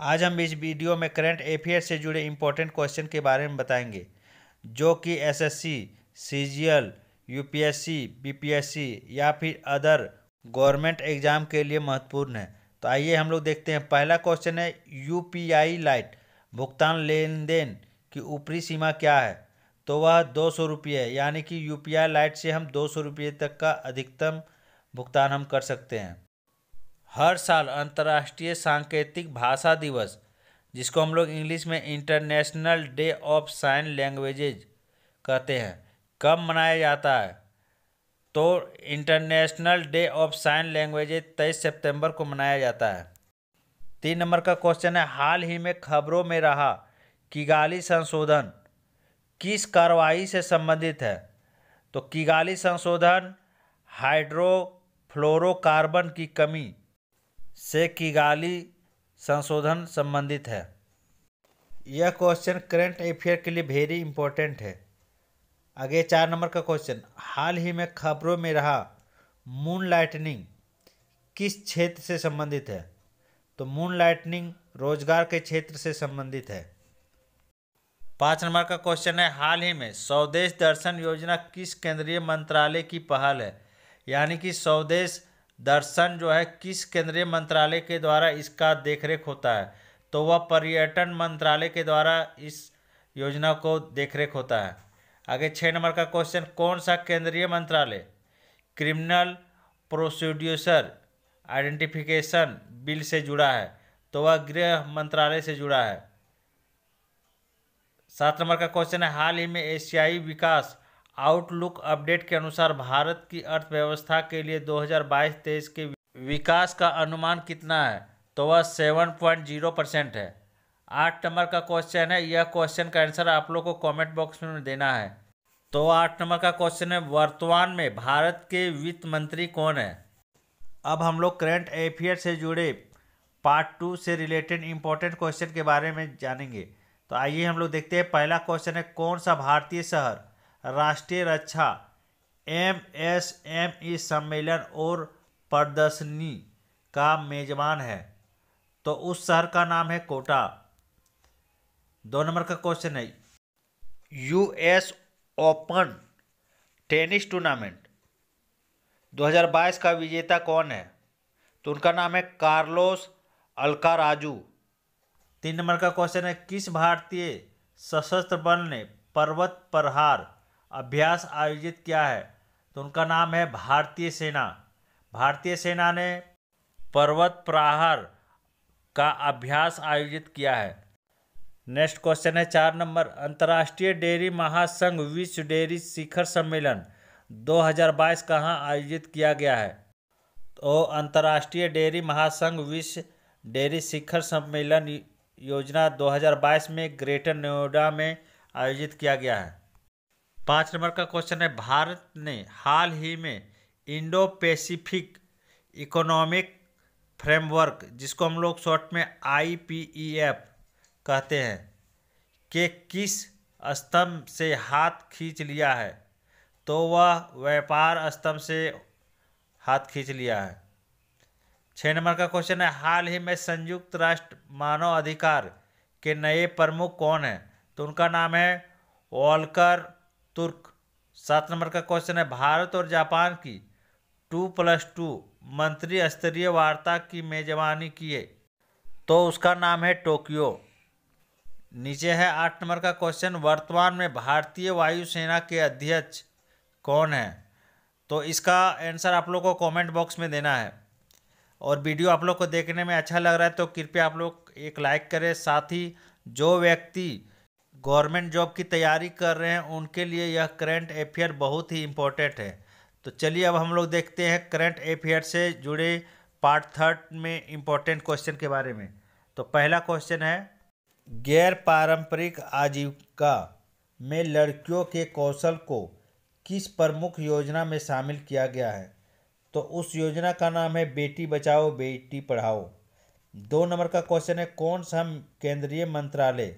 आज हम इस वीडियो में करंट अफेयर से जुड़े इम्पोर्टेंट क्वेश्चन के बारे में बताएंगे जो कि एसएससी, सीजीएल, यूपीएससी, बीपीएससी या फिर अदर गवर्नमेंट एग्जाम के लिए महत्वपूर्ण है तो आइए हम लोग देखते हैं पहला क्वेश्चन है यूपीआई लाइट भुगतान लेन देन की ऊपरी सीमा क्या है तो वह दो सौ रुपये यानी कि यू लाइट से हम दो सौ रुपये तक का अधिकतम भुगतान हम कर सकते हैं हर साल अंतर्राष्ट्रीय सांकेतिक भाषा दिवस जिसको हम लोग इंग्लिश में international day of sign languages कहते हैं कब मनाया जाता है तो international day of sign languages तेईस सितंबर को मनाया जाता है तीन नंबर का क्वेश्चन है हाल ही में खबरों में रहा किगाली संशोधन किस कार्रवाई से संबंधित है तो किगाली संशोधन हाइड्रोफ्लोरोकार्बन की कमी से किगाली संशोधन संबंधित है यह क्वेश्चन करेंट अफेयर के लिए वेरी इंपॉर्टेंट है आगे चार नंबर का क्वेश्चन हाल ही में खबरों में रहा मून लाइटनिंग किस क्षेत्र से संबंधित है तो मून लाइटनिंग रोजगार के क्षेत्र से संबंधित है पाँच नंबर का क्वेश्चन है हाल ही में स्वदेश दर्शन योजना किस केंद्रीय मंत्रालय की पहल है यानी कि स्वदेश दर्शन जो है किस केंद्रीय मंत्रालय के द्वारा इसका देखरेख होता है तो वह पर्यटन मंत्रालय के द्वारा इस योजना को देखरेख होता है आगे छः नंबर का क्वेश्चन कौन सा केंद्रीय मंत्रालय क्रिमिनल प्रोसीड्यूसर आइडेंटिफिकेशन बिल से जुड़ा है तो वह गृह मंत्रालय से जुड़ा है सात नंबर का क्वेश्चन है हाल ही में एशियाई विकास आउटलुक अपडेट के अनुसार भारत की अर्थव्यवस्था के लिए 2022-23 के विकास का अनुमान कितना है तो वह 7.0 परसेंट है आठ नंबर का क्वेश्चन है यह क्वेश्चन का आंसर आप लोग को कमेंट बॉक्स में देना है तो आठ नंबर का क्वेश्चन है वर्तमान में भारत के वित्त मंत्री कौन है अब हम लोग करेंट अफेयर से जुड़े पार्ट टू से रिलेटेड इंपॉर्टेंट क्वेश्चन के बारे में जानेंगे तो आइए हम लोग देखते हैं पहला क्वेश्चन है कौन सा भारतीय शहर राष्ट्रीय रक्षा एम एस एम ई सम्मेलन और प्रदर्शनी का मेजबान है तो उस शहर का नाम है कोटा दो नंबर का क्वेश्चन है यूएस ओपन टेनिस टूर्नामेंट 2022 का विजेता कौन है तो उनका नाम है कार्लोस अलकाराजू तीन नंबर का क्वेश्चन है किस भारतीय सशस्त्र बल ने पर्वत प्रहार अभ्यास आयोजित किया है तो उनका नाम है भारतीय सेना भारतीय सेना ने पर्वत प्रहार का अभ्यास आयोजित किया है नेक्स्ट क्वेश्चन है चार नंबर अंतर्राष्ट्रीय डेयरी महासंघ विश्व डेयरी शिखर सम्मेलन 2022 कहाँ आयोजित किया गया है तो अंतर्राष्ट्रीय डेयरी महासंघ विश्व डेयरी शिखर सम्मेलन योजना 2022 में ग्रेटर नोएडा में आयोजित किया गया है पाँच नंबर का क्वेश्चन है भारत ने हाल ही में इंडो पैसिफिक इकोनॉमिक फ्रेमवर्क जिसको हम लोग शॉर्ट में आई कहते हैं के किस स्तंभ से हाथ खींच लिया है तो वह व्यापार स्तंभ से हाथ खींच लिया है छः नंबर का क्वेश्चन है हाल ही में संयुक्त राष्ट्र मानव अधिकार के नए प्रमुख कौन हैं तो उनका नाम है वॉलकर तुर्क सात नंबर का क्वेश्चन है भारत और जापान की टू प्लस टू मंत्री स्तरीय वार्ता की मेजबानी किए तो उसका नाम है टोक्यो नीचे है आठ नंबर का क्वेश्चन वर्तमान में भारतीय वायुसेना के अध्यक्ष कौन है तो इसका आंसर आप लोग को कमेंट बॉक्स में देना है और वीडियो आप लोग को देखने में अच्छा लग रहा है तो कृपया आप लोग एक लाइक करें साथ ही जो व्यक्ति गवर्नमेंट जॉब की तैयारी कर रहे हैं उनके लिए यह करंट अफेयर बहुत ही इम्पोर्टेंट है तो चलिए अब हम लोग देखते हैं करंट अफेयर से जुड़े पार्ट थर्ड में इम्पोर्टेंट क्वेश्चन के बारे में तो पहला क्वेश्चन है गैर पारंपरिक आजीविका में लड़कियों के कौशल को किस प्रमुख योजना में शामिल किया गया है तो उस योजना का नाम है बेटी बचाओ बेटी पढ़ाओ दो नंबर का क्वेश्चन है कौन सा केंद्रीय मंत्रालय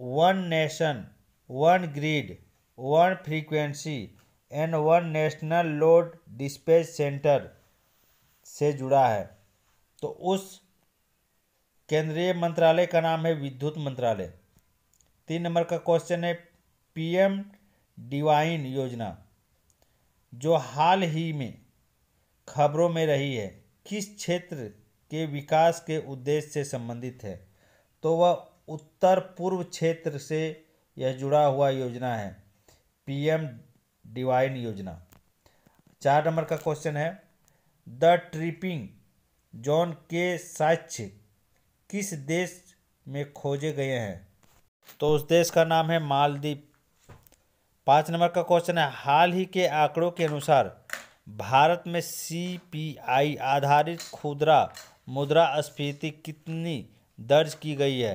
one nation one grid one frequency and one national load dispatch centre से जुड़ा है तो उस केंद्रीय मंत्रालय का नाम है विद्युत मंत्रालय तीन नंबर का क्वेश्चन है पीएम डिवाइन योजना जो हाल ही में खबरों में रही है किस क्षेत्र के विकास के उद्देश्य से संबंधित है तो वह उत्तर पूर्व क्षेत्र से यह जुड़ा हुआ योजना है पीएम डिवाइन योजना चार नंबर का क्वेश्चन है द ट्रिपिंग जॉन के साक्ष्य किस देश में खोजे गए हैं तो उस देश का नाम है मालदीप पाँच नंबर का क्वेश्चन है हाल ही के आंकड़ों के अनुसार भारत में सीपीआई आधारित खुदरा मुद्रास्फीति कितनी दर्ज की गई है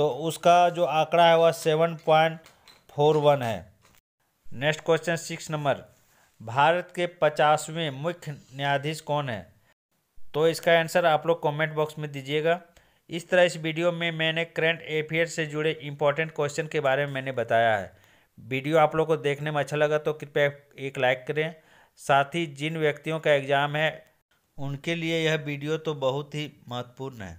तो उसका जो आंकड़ा है वह सेवन पॉइंट फोर वन है next question six number Bharat के पचासवें मुख्य न्यायाधीश कौन है तो इसका आंसर आप लोग कमेंट बॉक्स में दीजिएगा इस तरह इस वीडियो में मैंने करंट अफेयर से जुड़े इंपॉर्टेंट क्वेश्चन के बारे में मैंने बताया है वीडियो आप लोग को देखने में अच्छा लगा तो कृपया एक लाइक करें साथ ही जिन व्यक्तियों का एग्ज़ाम है उनके लिए यह वीडियो तो बहुत ही महत्वपूर्ण है